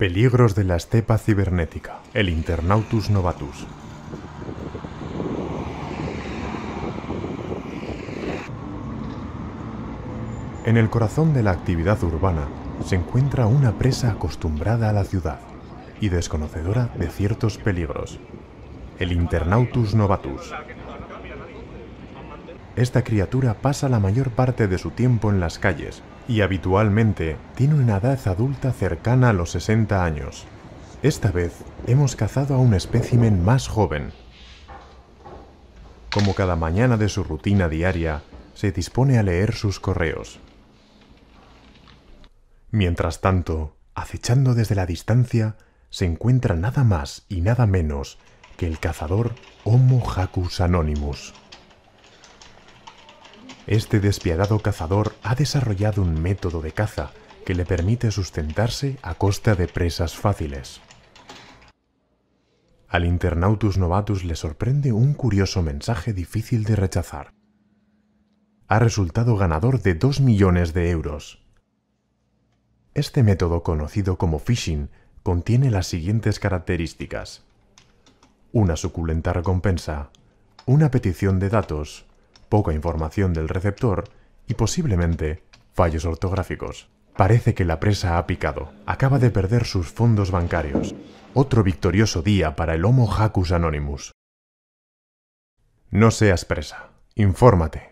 Peligros de la estepa cibernética. El Internautus novatus. En el corazón de la actividad urbana se encuentra una presa acostumbrada a la ciudad y desconocedora de ciertos peligros. El Internautus novatus, esta criatura pasa la mayor parte de su tiempo en las calles y habitualmente tiene una edad adulta cercana a los 60 años. Esta vez hemos cazado a un espécimen más joven. Como cada mañana de su rutina diaria, se dispone a leer sus correos. Mientras tanto, acechando desde la distancia, se encuentra nada más y nada menos que el cazador Homo Jacus Anonymous. Este despiadado cazador ha desarrollado un método de caza que le permite sustentarse a costa de presas fáciles. Al Internautus novatus le sorprende un curioso mensaje difícil de rechazar. Ha resultado ganador de 2 millones de euros. Este método conocido como phishing contiene las siguientes características. Una suculenta recompensa, una petición de datos, poca información del receptor y posiblemente fallos ortográficos. Parece que la presa ha picado. Acaba de perder sus fondos bancarios. Otro victorioso día para el Homo Hacus Anonymous. No seas presa. Infórmate.